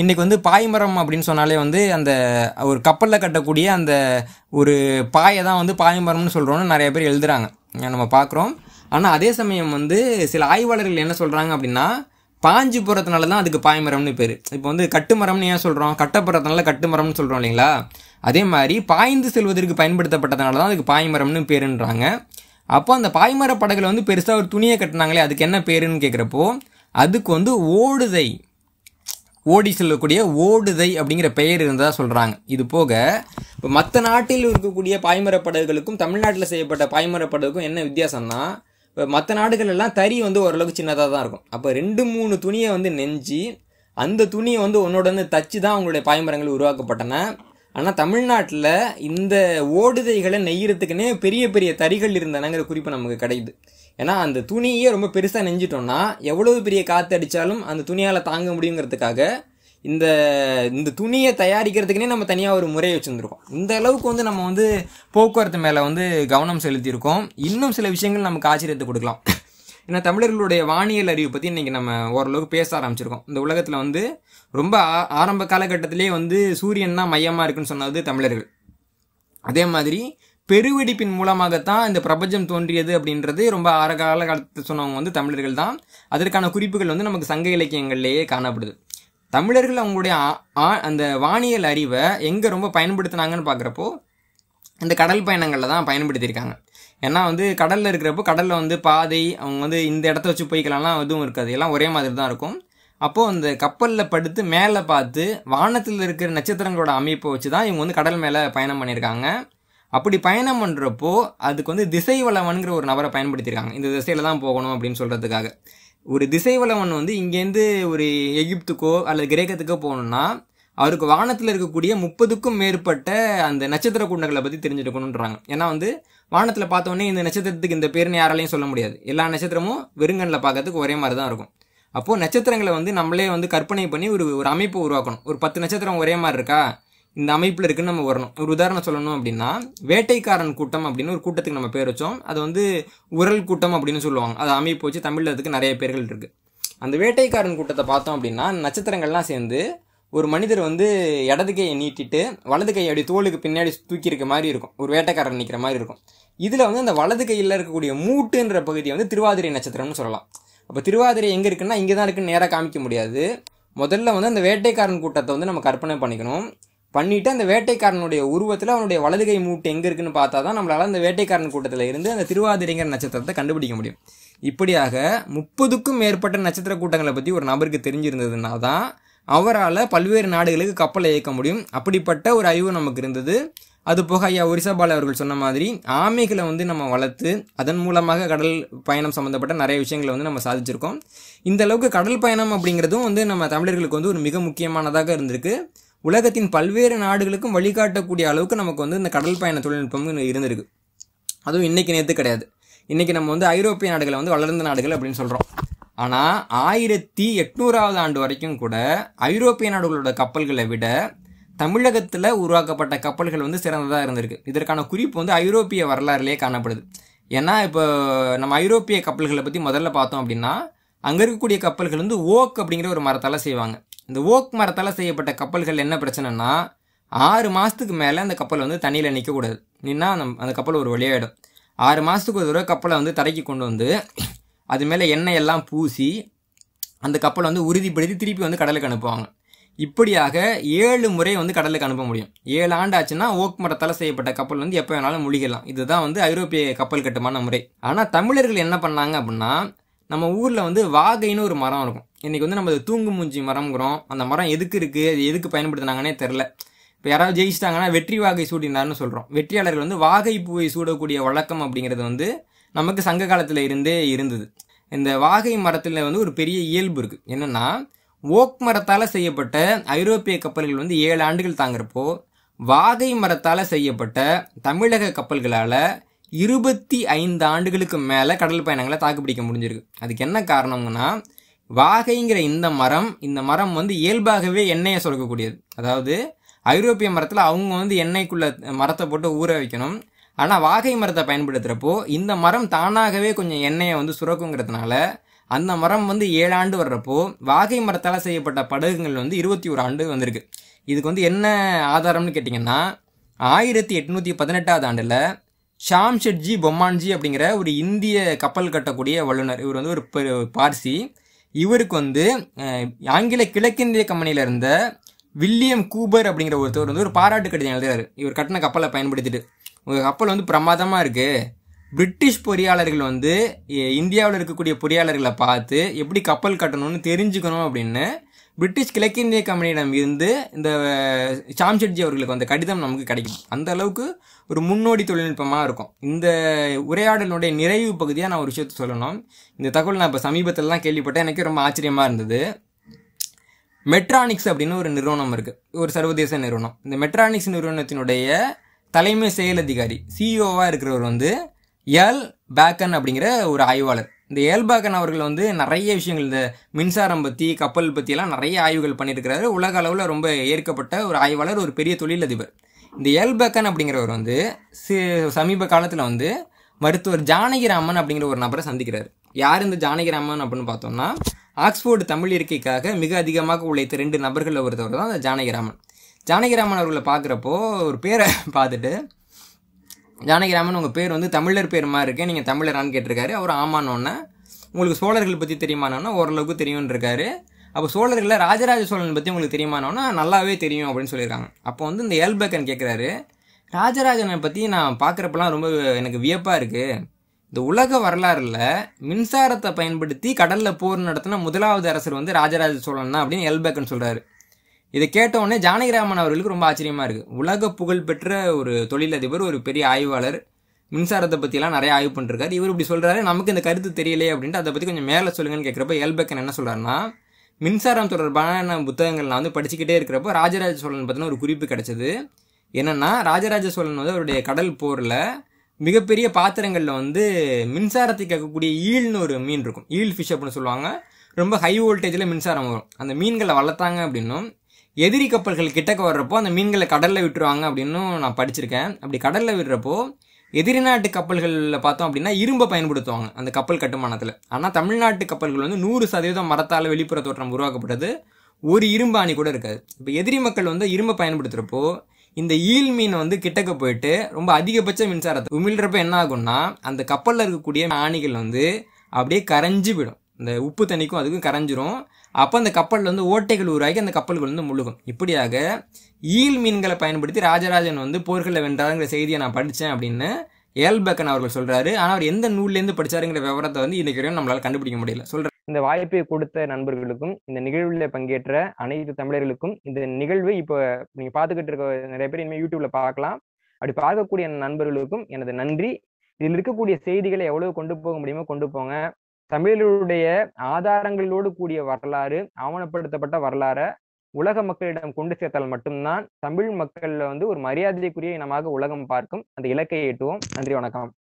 இன்றைக்கி வந்து பாய்மரம் அப்படின்னு சொன்னாலே வந்து அந்த ஒரு கப்பலில் கட்டக்கூடிய அந்த ஒரு பாயை தான் வந்து பாய்மரம்னு சொல்கிறோன்னு நிறைய பேர் எழுதுகிறாங்க நம்ம பார்க்குறோம் ஆனால் அதே சமயம் வந்து சில ஆய்வாளர்கள் என்ன சொல்கிறாங்க அப்படின்னா பாஞ்சு போகிறதுனால தான் அதுக்கு பாய்மரம்னு பேர் இப்போ வந்து கட்டுமரம்னு ஏன் சொல்கிறோம் கட்டப்படுறதுனால கட்டுமரம்னு சொல்கிறோம் இல்லைங்களா அதே மாதிரி பாய்ந்து செல்வதற்கு பயன்படுத்தப்பட்டதுனால தான் அதுக்கு பாய்மரம்னு பேருன்றாங்க அப்போ அந்த பாய்மர படகுல வந்து பெருசாக ஒரு துணியை கட்டினாங்களே அதுக்கு என்ன பேருன்னு கேட்குறப்போ அதுக்கு வந்து ஓடுதை ஓடி செல்லக்கூடிய ஓடுதை அப்படிங்கிற பெயர் இருந்ததாக சொல்கிறாங்க இது போக இப்போ மற்ற நாட்டில் இருக்கக்கூடிய பாய்மர படகுகளுக்கும் தமிழ்நாட்டில் செய்யப்பட்ட பாய்மர படகுக்கும் என்ன வித்தியாசம்னா இப்போ மற்ற நாடுகள் எல்லாம் தறி வந்து ஓரளவுக்கு சின்னதாக தான் இருக்கும் அப்போ ரெண்டு மூணு துணியை வந்து நெஞ்சு அந்த துணியை வந்து உன்னோட வந்து தச்சு தான் அவங்களுடைய பாய்மரங்கள் உருவாக்கப்பட்டன ஆனால் தமிழ்நாட்டில் இந்த ஓடுதைகளை நெய்யறதுக்குன்னே பெரிய பெரிய தறிகள் இருந்தனங்கிற குறிப்பு நமக்கு கிடையுது ஏன்னா அந்த துணியே ரொம்ப பெருசாக நெஞ்சிட்டோம்னா எவ்வளவு பெரிய காற்று அடித்தாலும் அந்த துணியால் தாங்க முடியுங்கிறதுக்காக இந்த இந்த துணியை தயாரிக்கிறதுக்குனே நம்ம தனியாக ஒரு முறையை வச்சுருந்துருக்கோம் இந்த அளவுக்கு வந்து நம்ம வந்து போக்குவரத்து மேலே வந்து கவனம் செலுத்தியிருக்கோம் இன்னும் சில விஷயங்கள் நமக்கு ஆச்சரியத்தை கொடுக்கலாம் ஏன்னா தமிழர்களுடைய வானியல் அறிவு பற்றி இன்றைக்கி நம்ம ஓரளவுக்கு பேச ஆரம்பிச்சிருக்கோம் இந்த உலகத்தில் வந்து ரொம்ப ஆரம்ப காலகட்டத்திலே வந்து சூரியன் தான் மையமாக இருக்குன்னு சொன்னது தமிழர்கள் அதே மாதிரி பெருவெடிப்பின் மூலமாகத்தான் இந்த பிரபஞ்சம் தோன்றியது அப்படின்றது ரொம்ப அறகால காலத்தை சொன்னவங்க வந்து தமிழர்கள் தான் அதற்கான குறிப்புகள் வந்து நமக்கு சங்க இலக்கியங்கள்லேயே காணப்படுது தமிழர்கள் அவங்களுடைய அந்த வானியல் அறிவை எங்கே ரொம்ப பயன்படுத்தினாங்கன்னு பார்க்குறப்போ இந்த கடல் பயணங்களில் தான் பயன்படுத்தியிருக்காங்க ஏன்னா வந்து கடலில் இருக்கிறப்போ கடலில் வந்து பாதை அவங்க வந்து இந்த இடத்த வச்சு போய்க்கலாம்லாம் எதுவும் இருக்காது எல்லாம் ஒரே மாதிரி தான் இருக்கும் அப்போது அந்த கப்பலில் படுத்து மேலே பார்த்து வானத்தில் இருக்கிற நட்சத்திரங்களோட அமைப்பை வச்சு தான் இவங்க வந்து கடல் மேலே பயணம் பண்ணியிருக்காங்க அப்படி பயணம் பண்ணுறப்போ அதுக்கு வந்து திசைவளவன்கிற ஒரு நபரை பயன்படுத்தியிருக்காங்க இந்த திசையில் தான் போகணும் அப்படின்னு சொல்கிறதுக்காக ஒரு திசைவளவன் வந்து இங்கேருந்து ஒரு எகிப்துக்கோ அல்லது கிரேக்கத்துக்கோ போகணுன்னா அவருக்கு வானத்தில் இருக்கக்கூடிய முப்பதுக்கும் மேற்பட்ட அந்த நட்சத்திர குண்டங்களை பற்றி தெரிஞ்சுருக்கணுன்றாங்க ஏன்னா வந்து வானத்தில் பார்த்தோன்னே இந்த நட்சத்திரத்துக்கு இந்த பேர்னு யாராலையும் சொல்ல முடியாது எல்லா நட்சத்திரமும் வெறுங்கண்ணில் பார்க்கறதுக்கு ஒரே மாதிரி தான் இருக்கும் அப்போது நட்சத்திரங்களை வந்து நம்மளே வந்து கற்பனை பண்ணி ஒரு ஒரு அமைப்பு உருவாக்கணும் ஒரு பத்து நட்சத்திரம் ஒரே மாதிரி இருக்கா இந்த அமைப்பில் இருக்குன்னு நம்ம வரணும் ஒரு உதாரணம் சொல்லணும் அப்படின்னா வேட்டைக்காரன் கூட்டம் அப்படின்னு ஒரு கூட்டத்துக்கு நம்ம பேர் வச்சோம் அது வந்து உரல் கூட்டம் அப்படின்னு சொல்லுவாங்க அது அமைப்பு வச்சு தமிழில் அதுக்கு நிறைய பேர்கள் இருக்குது அந்த வேட்டைக்காரன் கூட்டத்தை பார்த்தோம் அப்படின்னா நட்சத்திரங்கள்லாம் சேர்ந்து ஒரு மனிதர் வந்து இடது கையை நீட்டிட்டு வலது கையை அப்படி தோலுக்கு பின்னாடி தூக்கி இருக்க மாதிரி இருக்கும் ஒரு வேட்டைக்காரன் நிற்கிற மாதிரி இருக்கும் இதில் வந்து அந்த வலது கையில் இருக்கக்கூடிய மூட்டுன்ற பகுதியை வந்து திருவாதிரை நட்சத்திரம்னு சொல்லலாம் அப்போ திருவாதிரை எங்கே இருக்குன்னா இங்கே தான் இருக்குன்னு நேராக காமிக்க முடியாது முதல்ல வந்து அந்த வேட்டைக்காரன் கூட்டத்தை வந்து நம்ம கற்பனை பண்ணிக்கணும் பண்ணிட்டு அந்த வேட்டைக்காரனுடைய உருவத்தில் அவனுடைய வலதுகை மூட்டு எங்கே இருக்குன்னு பார்த்தா தான் நம்மளால் அந்த வேட்டைக்காரன் கூட்டத்தில் இருந்து அந்த திருவாதிரைங்கிற நட்சத்திரத்தை கண்டுபிடிக்க முடியும் இப்படியாக முப்பதுக்கும் மேற்பட்ட நட்சத்திர கூட்டங்களை பற்றி ஒரு நபருக்கு தெரிஞ்சிருந்ததுனால தான் அவரால் பல்வேறு நாடுகளுக்கு கப்பலை இயக்க முடியும் அப்படிப்பட்ட ஒரு அறிவு நமக்கு இருந்தது அது போக ஐயா ஒரிசாபால் அவர்கள் சொன்ன மாதிரி ஆமைகளை வந்து நம்ம வளர்த்து அதன் மூலமாக கடல் பயணம் சம்மந்தப்பட்ட நிறைய விஷயங்களை வந்து நம்ம சாதிச்சிருக்கோம் இந்த அளவுக்கு கடல் பயணம் அப்படிங்கிறதும் வந்து நம்ம தமிழர்களுக்கு வந்து ஒரு மிக முக்கியமானதாக இருந்திருக்கு உலகத்தின் பல்வேறு நாடுகளுக்கும் வழிகாட்டக்கூடிய அளவுக்கு நமக்கு வந்து இந்த கடல் பயண தொழில்நுட்பம் இருந்திருக்கு அதுவும் இன்றைக்கி நேற்று கிடையாது இன்றைக்கி நம்ம வந்து ஐரோப்பிய நாடுகளை வந்து வளர்ந்த நாடுகள் அப்படின்னு சொல்கிறோம் ஆனால் ஆயிரத்தி எட்நூறாவது ஆண்டு வரைக்கும் கூட ஐரோப்பிய நாடுகளோட கப்பல்களை விட தமிழகத்தில் உருவாக்கப்பட்ட கப்பல்கள் வந்து சிறந்ததாக இருந்திருக்கு இதற்கான குறிப்பு வந்து ஐரோப்பிய வரலாறுலேயே காணப்படுது ஏன்னா இப்போ நம்ம ஐரோப்பிய கப்பல்களை பற்றி முதல்ல பார்த்தோம் அப்படின்னா அங்கே இருக்கக்கூடிய கப்பல்கள் வந்து ஓக் அப்படிங்கிற ஒரு மரத்தால் செய்வாங்க இந்த ஓக் மரத்தால் செய்யப்பட்ட கப்பல்கள் என்ன பிரச்சனைனா ஆறு மாதத்துக்கு மேலே அந்த கப்பல் வந்து தண்ணியில் நிற்கக்கூடாது நின்னால் அந்த கப்பல் ஒரு வழியாயிடும் ஆறு மாதத்துக்கு ஒரு தடவை கப்பலை வந்து தரைக்கு கொண்டு வந்து அது மேலே எண்ணெய் எல்லாம் பூசி அந்த கப்பலை வந்து உறுதிப்படுத்தி திருப்பி வந்து கடலுக்கு அனுப்புவாங்க இப்படியாக ஏழு முறை வந்து கடலுக்கு அனுப்ப முடியும் ஏழு ஆண்டு ஆச்சுன்னா ஓக் மரத்தால் செய்யப்பட்ட கப்பல் வந்து எப்போ வேணாலும் முழிக்கலாம் இதுதான் வந்து ஐரோப்பிய கப்பல் கட்டுமான முறை ஆனால் தமிழர்கள் என்ன பண்ணாங்க அப்படின்னா நம்ம ஊரில் வந்து வாகைன்னு ஒரு மரம் இருக்கும் இன்றைக்கி வந்து நம்ம தூங்கு மூஞ்சி மரம்ங்கிறோம் அந்த மரம் எதுக்கு இருக்குது அது எதுக்கு பயன்படுத்தினாங்கன்னே தெரில இப்போ யாராவது ஜெயிச்சிட்டாங்கன்னா வெற்றி வாகை சூடினார்னு சொல்கிறோம் வெற்றியாளர்கள் வந்து வாகை பூவை சூடக்கூடிய வழக்கம் அப்படிங்கிறது வந்து நமக்கு சங்க காலத்தில் இருந்தே இருந்தது இந்த வாகை மரத்தில் வந்து ஒரு பெரிய இயல்பு இருக்குது என்னென்னா ஓக் மரத்தால் செய்யப்பட்ட ஐரோப்பிய கப்பல்கள் வந்து ஏழு ஆண்டுகள் தாங்குறப்போ வாகை மரத்தால் செய்யப்பட்ட தமிழக கப்பல்களால் இருபத்தி ஐந்து ஆண்டுகளுக்கு மேலே கடல் பயணங்களை தாக்குப்பிடிக்க முடிஞ்சிருக்கு அதுக்கு என்ன காரணம்னா வாகைங்கிற இந்த மரம் இந்த மரம் வந்து இயல்பாகவே எண்ணெயை சுரக்கக்கூடியது அதாவது ஐரோப்பிய மரத்தில் அவங்க வந்து எண்ணெய்க்குள்ளே மரத்தை போட்டு ஊற வைக்கணும் ஆனால் வாகை மரத்தை பயன்படுத்துகிறப்போ இந்த மரம் தானாகவே கொஞ்சம் எண்ணெயை வந்து சுரக்குங்கிறதுனால அந்த மரம் வந்து ஏழாண்டு வர்றப்போ வாகை மரத்தால் செய்யப்பட்ட படகுகள் வந்து இருபத்தி ஒரு ஆண்டு வந்திருக்கு இதுக்கு வந்து என்ன ஆதாரம்னு கேட்டிங்கன்னா ஆயிரத்தி எட்நூற்றி பதினெட்டாவது ஆண்டில் ஷாம் ஷெட்ஜி பொம்மான்ஜி அப்படிங்கிற ஒரு இந்திய கப்பல் கட்டக்கூடிய வல்லுநர் இவர் வந்து ஒரு பார்சி இவருக்கு வந்து ஆங்கில கிழக்கிந்திய கம்பெனியில் இருந்த வில்லியம் கூபர் அப்படிங்கிற ஒருத்தர் வந்து ஒரு பாராட்டு கடிதம் எழுதுறாரு இவர் கட்டின கப்பலை பயன்படுத்திட்டு உங்கள் கப்பல் வந்து பிரமாதமாக இருக்குது பிரிட்டிஷ் பொறியாளர்கள் வந்து இந்தியாவில் இருக்கக்கூடிய பொறியாளர்களை பார்த்து எப்படி கப்பல் கட்டணும்னு தெரிஞ்சுக்கணும் அப்படின்னு பிரிட்டிஷ் கிழக்கிந்திய கம்பெனியிடம் இருந்து இந்த சாம் ஷெட்ஜி அவர்களுக்கு வந்த கடிதம் நமக்கு கிடைக்கும் அந்த அளவுக்கு ஒரு முன்னோடி தொழில்நுட்பமாக இருக்கும் இந்த உரையாடலுடைய நிறைவு பகுதியாக நான் ஒரு விஷயத்தை சொல்லணும் இந்த தகவல் நான் இப்போ சமீபத்திலலாம் கேள்விப்பட்டேன் எனக்கு ரொம்ப ஆச்சரியமாக இருந்தது மெட்ரானிக்ஸ் அப்படின்னு ஒரு நிறுவனம் இருக்குது ஒரு சர்வதேச நிறுவனம் இந்த மெட்ரானிக்ஸ் நிறுவனத்தினுடைய தலைமை செயல் அதிகாரி சிஇஓவாக e இருக்கிறவர் வந்து எல் பேக்கன் அப்படிங்கிற ஒரு ஆய்வாளர் இந்த ஏல்பாகன் அவர்கள் வந்து நிறைய விஷயங்கள் இந்த மின்சாரம் பற்றி கப்பல் பற்றியெல்லாம் நிறைய ஆய்வுகள் பண்ணியிருக்கிறாரு உலக அளவில் ரொம்ப ஏற்கப்பட்ட ஒரு ஆய்வாளர் ஒரு பெரிய தொழிலதிபர் இந்த ஏல்பக்கன் அப்படிங்கிறவர் வந்து சமீப காலத்தில் வந்து மருத்துவர் ஜானகிராமன் அப்படிங்கிற ஒரு நபரை சந்திக்கிறார் யார் இந்த ஜானகிராமன் அப்படின்னு பார்த்தோம்னா ஆக்ஸ்போர்டு தமிழ் இருக்கைக்காக மிக அதிகமாக உழைத்த ரெண்டு நபர்களில் ஒருத்தவர் தான் அந்த ஜானகிராமன் ஜானகிராமன் அவர்களை பார்க்குறப்போ ஒரு பேரை பார்த்துட்டு ஜானகிராமன் உங்கள் பேர் வந்து தமிழர் பேர் மாதிரி இருக்கு நீங்கள் தமிழரான்னு கேட்டிருக்காரு அவர் ஆமானோன்னே உங்களுக்கு சோழர்கள் பற்றி தெரியுமானோன்னா ஓரளவுக்கு தெரியும்னு இருக்காரு அப்போ சோழர்களில் ராஜராஜ சோழன் பற்றி உங்களுக்கு தெரியுமானோன்னா நல்லாவே தெரியும் அப்படின்னு சொல்லியிருக்காங்க அப்போ வந்து இந்த ஏல்பேக்கன் கேட்குறாரு ராஜராஜனை பற்றி நான் பார்க்குறப்பெல்லாம் ரொம்ப எனக்கு வியப்பாக இருக்குது இந்த உலக வரலாறில் மின்சாரத்தை பயன்படுத்தி கடலில் போர் நடத்தின முதலாவது அரசர் வந்து ராஜராஜ சோழன் தான் அப்படின்னு எல்பேக்கன் சொல்கிறாரு இதை கேட்டவுடனே ஜானகிராமன் அவர்களுக்கு ரொம்ப ஆச்சரியமாக இருக்குது உலக புகழ் பெற்ற ஒரு தொழிலதிபர் ஒரு பெரிய ஆய்வாளர் மின்சாரத்தை பற்றிலாம் நிறைய ஆய்வு பண்ணிருக்காரு இவர் இப்படி சொல்கிறாரு நமக்கு இந்த கருத்து தெரியலையே அப்படின்ட்டு அதை பற்றி கொஞ்சம் மேலே சொல்லுங்கன்னு கேட்குறப்ப இயல்பக்கன் என்ன சொல்கிறாருன்னா மின்சாரம் தொடர்பான புத்தகங்கள் நான் வந்து படிச்சுக்கிட்டே இருக்கிறப்போ ராஜராஜ சோழன் பற்றின ஒரு குறிப்பு கிடச்சிது என்னென்னா ராஜராஜ சோழன் வந்து அவருடைய கடல் போரில் மிகப்பெரிய பாத்திரங்களில் வந்து மின்சாரத்தை கேட்கக்கூடிய ஈல்னு ஒரு மீன் இருக்கும் ஈல் ஃபிஷ் அப்படின்னு சொல்லுவாங்க ரொம்ப ஹை வோல்டேஜில் மின்சாரம் வரும் அந்த மீன்களை வளர்த்தாங்க அப்படின்னும் எதிரி கப்பல்கள் கிட்டக்க வர்றப்போ அந்த மீன்களை கடலில் விட்டுருவாங்க அப்படின்னு நான் படிச்சிருக்கேன் அப்படி கடலில் விடுறப்போ எதிரி நாட்டு கப்பல்களில் பார்த்தோம் அப்படின்னா இரும்பை பயன்படுத்துவாங்க அந்த கப்பல் கட்டுமானத்தில் ஆனால் தமிழ்நாட்டு கப்பல்கள் வந்து நூறு சதவீதம் மரத்தால் வெளிப்புற தோற்றம் உருவாக்கப்பட்டது ஒரு இரும்பு அணி கூட இருக்காது இப்போ எதிரி மக்கள் வந்து இரும்பை பயன்படுத்துகிறப்போ இந்த ஈல் மீன் வந்து கிட்டக்க போயிட்டு ரொம்ப அதிகபட்ச மின்சாரத்தை உமிழ்கிறப்ப என்ன ஆகும்னா அந்த கப்பலில் இருக்கக்கூடிய ஆணிகள் வந்து அப்படியே கரைஞ்சி போயிடும் இந்த உப்பு தண்ணிக்கும் அதுக்கும் கரைஞ்சிரும் அப்போ அந்த கப்பலில் வந்து ஓட்டைகள் உருவாக்கி அந்த கப்பல்கள் வந்து முழுகும் இப்படியாக ஈல் மீன்களை பயன்படுத்தி ராஜராஜன் வந்து போர்களில் வென்றாருங்கிற செய்தியை நான் படித்தேன் அப்படின்னு ஏல்பக்கன் அவர்கள் சொல்கிறாரு ஆனால் அவர் எந்த நூல்லேருந்து படித்தாருங்கிற விவரத்தை வந்து இன்றைக்கு வரையும் நம்மளால் கண்டுபிடிக்க முடியல சொல்கிறேன் இந்த வாய்ப்பை கொடுத்த நண்பர்களுக்கும் இந்த நிகழ்வில் பங்கேற்ற அனைத்து தமிழர்களுக்கும் இந்த நிகழ்வு இப்போ நீங்கள் பார்த்துக்கிட்டு இருக்க நிறைய பேர் இனிமேல் யூடியூப்பில் பார்க்கலாம் அப்படி பார்க்கக்கூடிய நண்பர்களுக்கும் எனது நன்றி இதில் இருக்கக்கூடிய செய்திகளை எவ்வளவு கொண்டு போக முடியுமோ கொண்டு போங்க தமிழருடைய ஆதாரங்களோடு கூடிய வரலாறு ஆவணப்படுத்தப்பட்ட வரலாற உலக மக்களிடம் கொண்டு சேர்த்தால் மட்டும்தான் தமிழ் மக்கள்ல வந்து ஒரு மரியாதைக்குரிய இனமாக உலகம் பார்க்கும் அந்த இலக்கை எட்டுவோம் நன்றி வணக்கம்